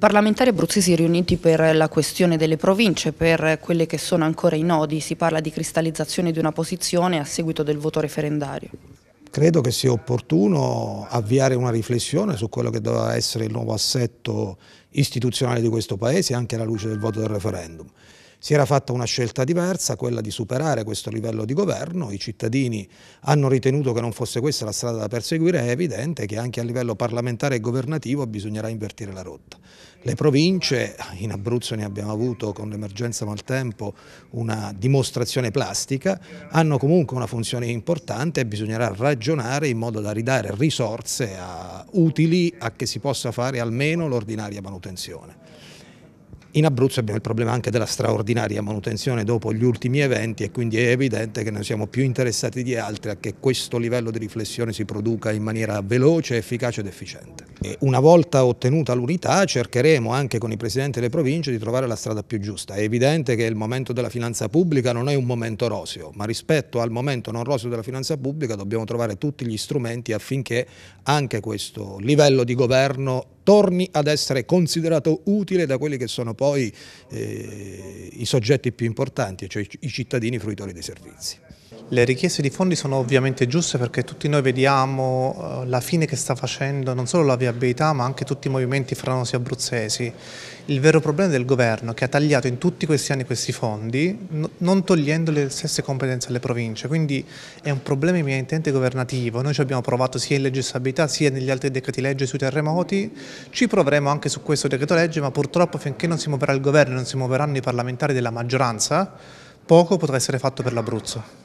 parlamentari abruzzesi riuniti per la questione delle province, per quelle che sono ancora i nodi, si parla di cristallizzazione di una posizione a seguito del voto referendario. Credo che sia opportuno avviare una riflessione su quello che dovrà essere il nuovo assetto istituzionale di questo Paese anche alla luce del voto del referendum. Si era fatta una scelta diversa, quella di superare questo livello di governo, i cittadini hanno ritenuto che non fosse questa la strada da perseguire, è evidente che anche a livello parlamentare e governativo bisognerà invertire la rotta. Le province, in Abruzzo ne abbiamo avuto con l'emergenza maltempo una dimostrazione plastica, hanno comunque una funzione importante e bisognerà ragionare in modo da ridare risorse a, utili a che si possa fare almeno l'ordinaria manutenzione. In Abruzzo abbiamo il problema anche della straordinaria manutenzione dopo gli ultimi eventi e quindi è evidente che noi siamo più interessati di altri a che questo livello di riflessione si produca in maniera veloce, efficace ed efficiente. E una volta ottenuta l'unità cercheremo anche con i presidenti delle province di trovare la strada più giusta. È evidente che il momento della finanza pubblica non è un momento roseo, ma rispetto al momento non roseo della finanza pubblica dobbiamo trovare tutti gli strumenti affinché anche questo livello di governo torni ad essere considerato utile da quelli che sono poi eh, i soggetti più importanti, cioè i cittadini fruitori dei servizi. Le richieste di fondi sono ovviamente giuste perché tutti noi vediamo eh, la fine che sta facendo non solo la viabilità ma anche tutti i movimenti franosi abruzzesi. Il vero problema del governo è che ha tagliato in tutti questi anni questi fondi non togliendo le stesse competenze alle province, quindi è un problema eminentemente governativo. Noi ci abbiamo provato sia in legge stabilità sia negli altri decreti legge sui terremoti, ci proveremo anche su questo decreto legge ma purtroppo finché non si muoverà il governo e non si muoveranno i parlamentari della maggioranza poco potrà essere fatto per l'Abruzzo.